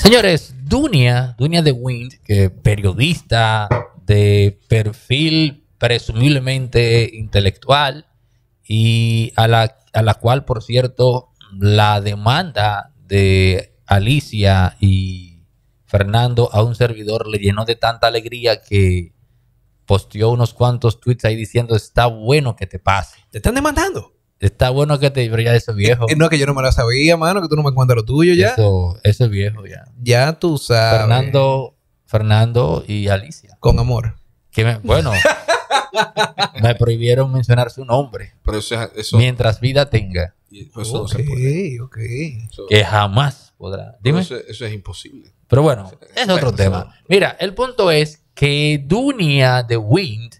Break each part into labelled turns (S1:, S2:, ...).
S1: Señores, Dunia, Dunia de Wind, que periodista de perfil presumiblemente intelectual y a la, a la cual, por cierto, la demanda de Alicia y Fernando a un servidor le llenó de tanta alegría que posteó unos cuantos tweets ahí diciendo está bueno que te pase. ¿Te están demandando? Está bueno que te. Pero ese eso viejo. Eh, no, que yo no me la sabía, mano, que tú no me cuentas lo tuyo ya. Eso, es viejo ya. Ya tú sabes. Fernando, Fernando y Alicia. Con amor. Que bueno, me prohibieron mencionar su nombre. Pero eso, mientras vida tenga. ok,
S2: ok. que jamás podrá. Dime. Eso, es imposible.
S1: Pero bueno, es otro tema. Mira, el punto es que Dunia de Wind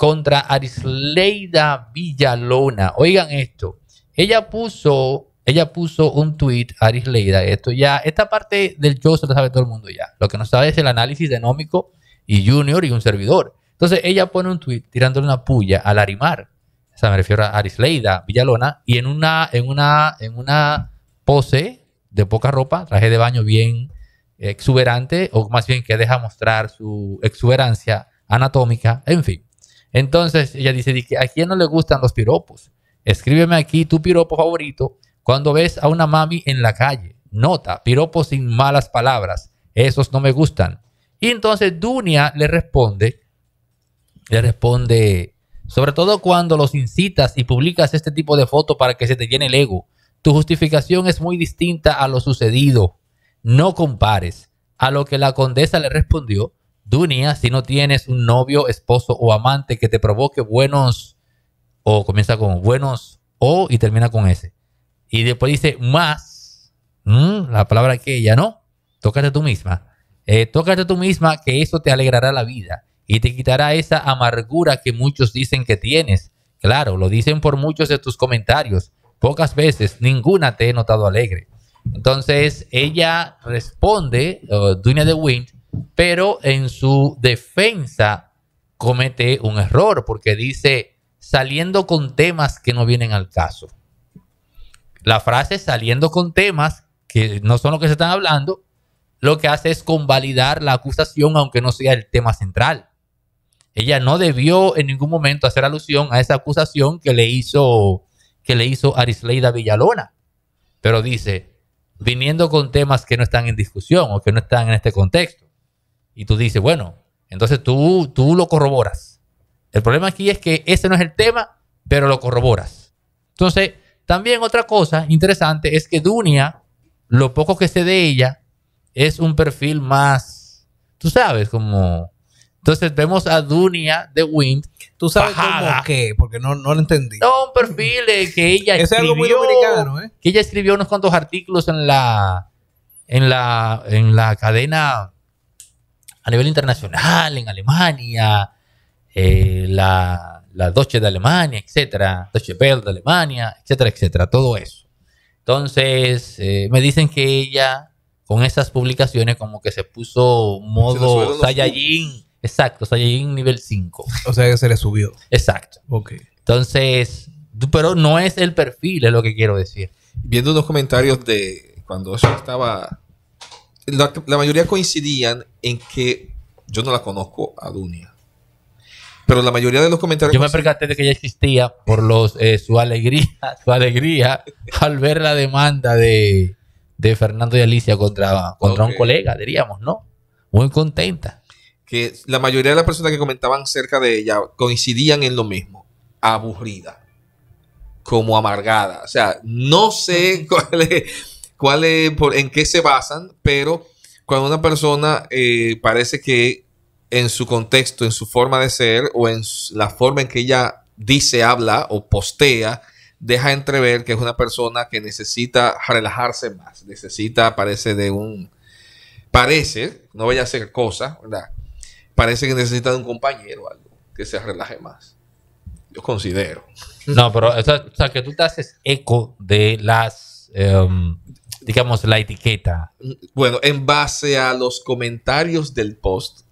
S1: contra Arisleida Villalona. Oigan esto, ella puso, ella puso un tweet, Arisleida, esto ya, esta parte del show se lo sabe todo el mundo ya. Lo que no sabe es el análisis de Nómico y Junior y un servidor. Entonces ella pone un tweet tirándole una puya a Larimar. O sea, me refiero a Arisleida Villalona y en una, en una, en una pose de poca ropa, traje de baño bien exuberante, o más bien que deja mostrar su exuberancia anatómica, en fin. Entonces ella dice, ¿a quién no le gustan los piropos? Escríbeme aquí tu piropo favorito cuando ves a una mami en la calle. Nota, piropos sin malas palabras. Esos no me gustan. Y entonces Dunia le responde, le responde, sobre todo cuando los incitas y publicas este tipo de fotos para que se te llene el ego. Tu justificación es muy distinta a lo sucedido. No compares. A lo que la condesa le respondió, Dunia, si no tienes un novio, esposo o amante que te provoque buenos, o comienza con buenos o y termina con ese... Y después dice más, mm, la palabra que ella ¿no? Tócate tú misma. Eh, tócate tú misma que eso te alegrará la vida y te quitará esa amargura que muchos dicen que tienes. Claro, lo dicen por muchos de tus comentarios. Pocas veces, ninguna te he notado alegre. Entonces ella responde, Dunia de Wind, pero en su defensa comete un error porque dice saliendo con temas que no vienen al caso. La frase saliendo con temas que no son lo que se están hablando, lo que hace es convalidar la acusación aunque no sea el tema central. Ella no debió en ningún momento hacer alusión a esa acusación que le hizo que le hizo Arisleida Villalona. Pero dice, viniendo con temas que no están en discusión o que no están en este contexto. Y tú dices, bueno, entonces tú, tú lo corroboras. El problema aquí es que ese no es el tema, pero lo corroboras. Entonces, también otra cosa interesante es que Dunia, lo poco que sé de ella, es un perfil más, tú sabes, como... Entonces vemos a Dunia de Wind. ¿Tú sabes cómo qué? Porque no, no lo entendí. No, un perfil eh, que ella escribió. es algo muy ¿eh? Que ella escribió unos cuantos artículos en la, en la, en la cadena a nivel internacional, en Alemania, eh, la, Deutsche de Alemania, etcétera, Deutsche Bell de Alemania, etcétera, etcétera, todo eso. Entonces, eh, me dicen que ella, con esas publicaciones, como que se puso modo Saiyajin. Exacto, Saiyajin nivel 5. O sea que se le subió. Exacto. Ok. Entonces, pero no es el
S2: perfil, es lo que quiero decir. Viendo unos comentarios de cuando yo estaba la, mayoría coincidían en que yo no la conozco a Dunia. Pero la mayoría de los comentarios. Yo me percaté de que
S1: ella existía por los eh, su alegría, su alegría al ver la demanda de, Fernando y Alicia contra, contra un colega,
S2: diríamos, ¿no?
S1: Muy contenta.
S2: Que la mayoría de las personas que comentaban cerca de ella coincidían en lo mismo. Aburrida. Como amargada. O sea, no sé cuál es, cuál en qué se basan, pero cuando una persona eh, parece que en su contexto, en su forma de ser o en la forma en que ella dice, habla o postea, deja entrever que es una persona que necesita relajarse más, necesita, parece de un, parece, no vaya a ser cosa, ¿verdad? Parece que necesita de un compañero algo que se relaje más. Yo considero.
S1: No, pero o que tú te haces eco de las... Em, digamos, la etiqueta? Bueno,
S2: en base a los comentarios del post,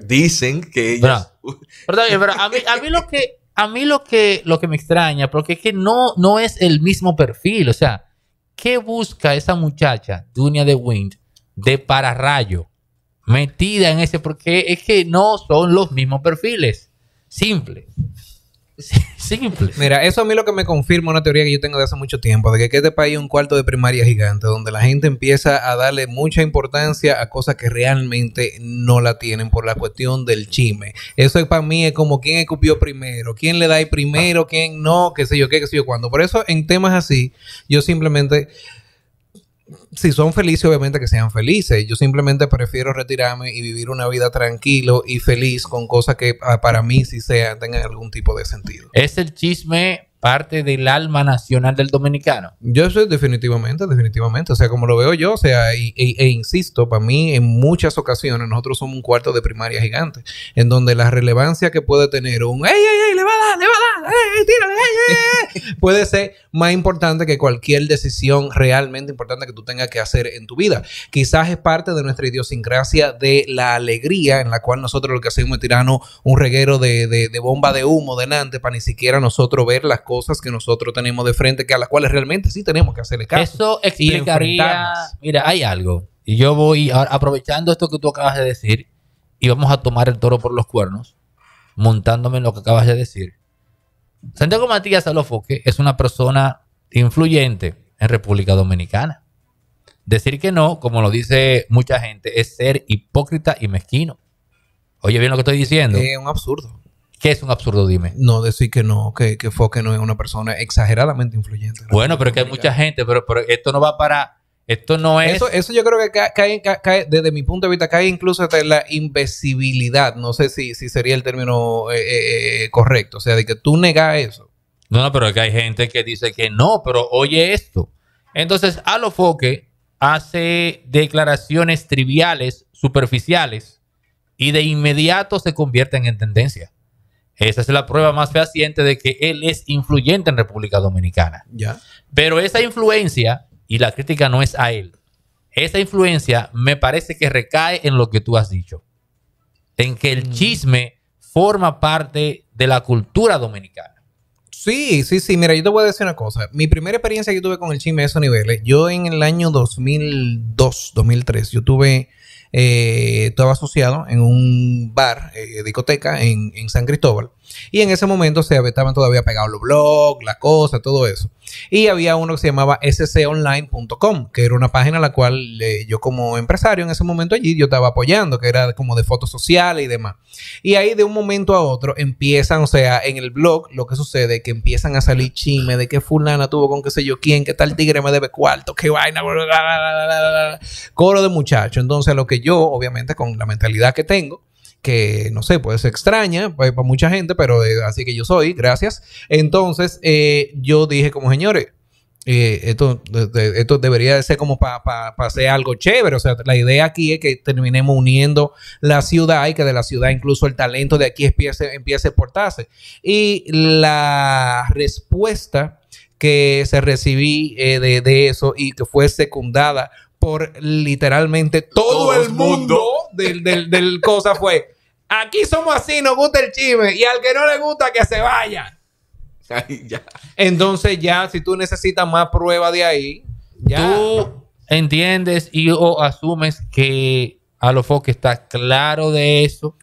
S2: dicen que ellos...
S1: Pero, a, mí, lo que, a mí lo que, lo que me extraña, porque es que no, no es el mismo perfil, o sea, ¿qué busca esa muchacha, Dunia de Wind, de pararrayo, metida en ese? Porque es que no son los mismos perfiles, simple. Mira, eso a mí lo que me confirma una
S3: teoría que yo tengo de hace mucho tiempo, de que, este país es un cuarto de primaria gigante, donde la gente empieza a darle mucha importancia a cosas que realmente no la tienen por la cuestión del chisme. Eso para mí es como quién escupió primero, quién le da el primero, quién no, qué sé yo, qué, qué sé yo, cuándo. Por eso en temas así, yo simplemente si son felices, obviamente que sean felices. Yo simplemente prefiero retirarme y vivir una vida tranquilo y feliz con cosas que ah, para mí sí si sean, tengan algún tipo de sentido. Es el chisme parte del alma
S1: nacional del dominicano?
S3: Yo soy definitivamente, definitivamente. O sea, como lo veo yo, o sea, e insisto, para mí en muchas ocasiones nosotros somos un cuarto de primaria gigante, en donde la relevancia que puede tener un ¡Ey, ey, ey! ¡Le va a dar! ¡Le va a dar! ¡Ey, tírale! ¡Ey, ey! puede ser más importante que cualquier decisión realmente importante que tú tengas que hacer en tu vida. Quizás es parte de nuestra idiosincrasia de la alegría en la cual nosotros lo que hacemos es tirarnos un reguero de, de, de bomba de humo delante para ni siquiera nosotros ver las cosas cosas que nosotros tenemos de frente, que a las cuales realmente sí tenemos que hacerle caso. Eso explicaría.
S1: Mira, hay algo. Y yo voy, aprovechando esto que tú acabas de decir, y vamos a tomar el toro por los cuernos, montándome en lo que acabas de decir. Santiago Matías Salofoque es una persona influyente en República Dominicana. Decir que no, como lo dice mucha gente, es ser hipócrita y mezquino. Oye bien lo que estoy diciendo. Es un absurdo.
S3: ¿Qué es un absurdo? Dime. No, decir que no, que, que Foque no es una persona exageradamente
S1: influyente. Bueno, pero es que hay mucha gente, pero, pero esto no va para... Esto no es... Eso, eso yo creo que
S3: cae, desde mi punto de vista, cae incluso hasta la invisibilidad. No sé si, sería el término eh, eh, eh, correcto. O sea, de que tú negas eso.
S1: No, no, pero es que hay gente que dice que no, pero oye esto. Entonces, lo Foque hace declaraciones triviales, superficiales, y de inmediato se convierten en tendencia. Esa es la prueba más fehaciente de que él es influyente en República Dominicana. Ya. Pero esa influencia, y la crítica no es a él, esa influencia me parece que recae en lo que tú has dicho. En que el mm. chisme forma parte de la cultura dominicana. Sí, sí, sí. Mira, yo te voy a decir una
S3: cosa. Mi primera experiencia que tuve con el chisme a esos niveles, yo en el año 2002, 2003, yo tuve eh, estaba asociado en un bar, eh, discoteca, en, San Cristóbal. Y en ese momento se estaban todavía pegados los blogs, la cosa, todo eso. Y había uno que se llamaba sconline.com, que era una página a la cual yo como empresario en ese momento allí yo estaba apoyando, que era como de fotos sociales y demás. Y ahí de un momento a otro empiezan, o sea, en el blog lo que sucede que empiezan a salir chisme de que fulana tuvo con qué sé yo quién, qué tal tigre me debe cuarto, qué vaina, coro de muchacho. Entonces lo que yo, obviamente con la mentalidad que tengo, que no sé, puede ser extraña para mucha gente, pero eh, así que yo soy, gracias. Entonces, eh, yo dije como señores, eh, esto, esto debería de ser como para pa, hacer algo chévere. O sea, la idea aquí es que terminemos uniendo la ciudad y que de la ciudad incluso el talento de aquí empiece, empiece a exportarse. Y la respuesta que se recibí de, eso y que fue secundada por literalmente todo, el mundo del, cosa fue, aquí somos así, nos gusta
S1: el chisme y al que no le gusta que se vaya.
S3: Entonces ya, si tú necesitas más prueba de ahí,
S1: ya. Tú entiendes y o asumes que a lo foque está claro de eso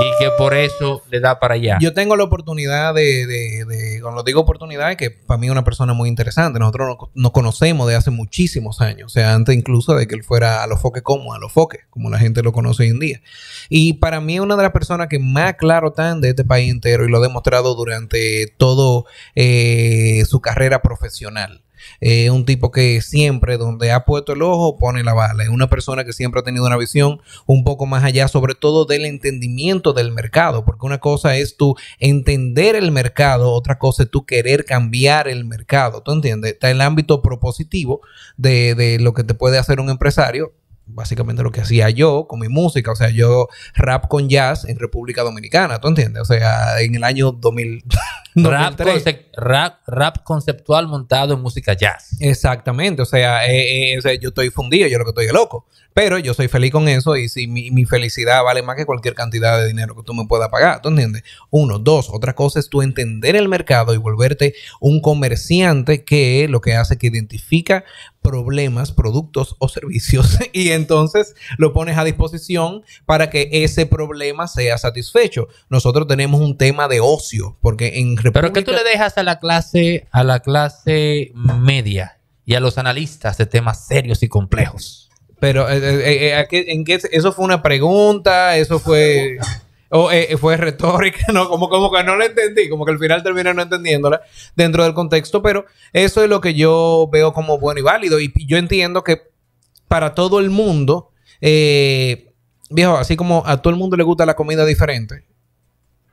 S1: y que por eso le da para allá. Yo
S3: tengo la oportunidad de, de, de cuando digo oportunidad, que para mí es una persona muy interesante. Nosotros nos, conocemos de hace muchísimos años, o sea, antes incluso de que él fuera a los foques como a los foques, como la gente lo conoce hoy en día. Y para mí es una de las personas que más claro están de este país entero y lo ha demostrado durante todo eh, su carrera profesional. Eh, un tipo que siempre donde ha puesto el ojo pone la bala, es una persona que siempre ha tenido una visión un poco más allá, sobre todo del entendimiento del mercado, porque una cosa es tú entender el mercado, otra cosa es tú querer cambiar el mercado, ¿tú entiendes? Está el ámbito propositivo de, de lo que te puede hacer un empresario básicamente lo que hacía yo con mi música, o sea, yo rap con jazz en República Dominicana, ¿tú entiendes? O sea, en el año 2000. rap, rap, conceptual
S1: montado en música jazz.
S3: Exactamente, o sea, eh, eh, yo estoy fundido, yo lo que estoy de loco, pero yo soy feliz con eso y si mi, felicidad vale más que cualquier cantidad de dinero que tú me puedas pagar, ¿tú entiendes? Uno, dos, otra cosa es tú entender el mercado y volverte un comerciante que lo que hace que identifica problemas, productos o servicios y entonces lo pones a disposición para que ese problema sea satisfecho. Nosotros tenemos un tema
S1: de ocio, porque en Pero qué tú le dejas a la clase a la clase media y a los analistas de temas serios y complejos. Pero eh,
S3: eh, eh, ¿en eso fue una pregunta, eso fue o eh, eh, fue retórica, ¿no? Como, como que no la entendí, como que al final terminé no entendiéndola dentro del contexto, pero eso es lo que yo veo como bueno y válido. Y yo entiendo que para todo el mundo, eh, viejo, así como a todo el mundo le gusta la comida diferente,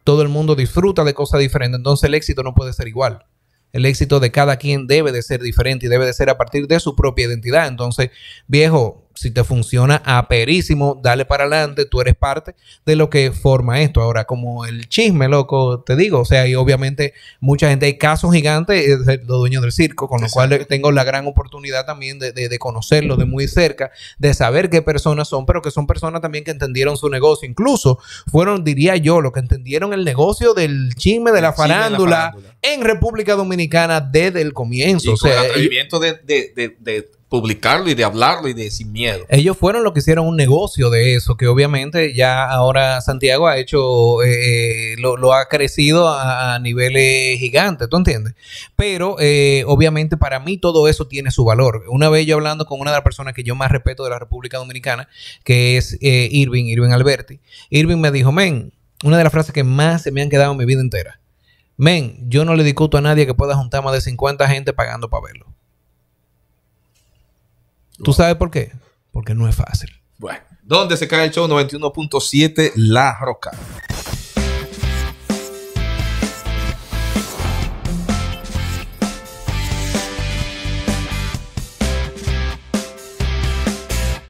S3: todo el mundo disfruta de cosas diferentes, entonces el éxito no puede ser igual. El éxito de cada quien debe de ser diferente y debe de ser a partir de su propia identidad. Entonces, viejo, si te funciona aperísimo, dale para adelante, tú eres parte de lo que forma esto. Ahora, como el chisme, loco, te digo, o sea, y obviamente mucha gente, hay casos gigantes, eh, los dueños del circo, con los cuales tengo la gran oportunidad también de, de, de de muy cerca, de saber qué personas son, pero que son personas también que entendieron su negocio. Incluso fueron, diría yo, los que entendieron el negocio del chisme de, la, farándula, en República Dominicana desde el comienzo. o sea, el
S2: atrevimiento de, de, de publicarlo y de hablarlo y de sin miedo. Ellos
S3: fueron los que hicieron un negocio de eso, que obviamente ya ahora Santiago ha hecho, eh, eh, lo, ha crecido a, niveles gigantes, ¿tú entiendes? Pero eh, obviamente para mí todo eso tiene su valor. Una vez yo hablando con una de las personas que yo más respeto de la República Dominicana, que es Irving, Irving Alberti, Irving me dijo, men, una de las frases que más se me han quedado en mi vida entera. Men, yo no le discuto a nadie que pueda juntar más de 50 gente
S2: pagando para verlo.
S3: ¿Tú sabes por qué? Porque no es fácil.
S2: Bueno, ¿dónde se cae el show 91.7 La Roca?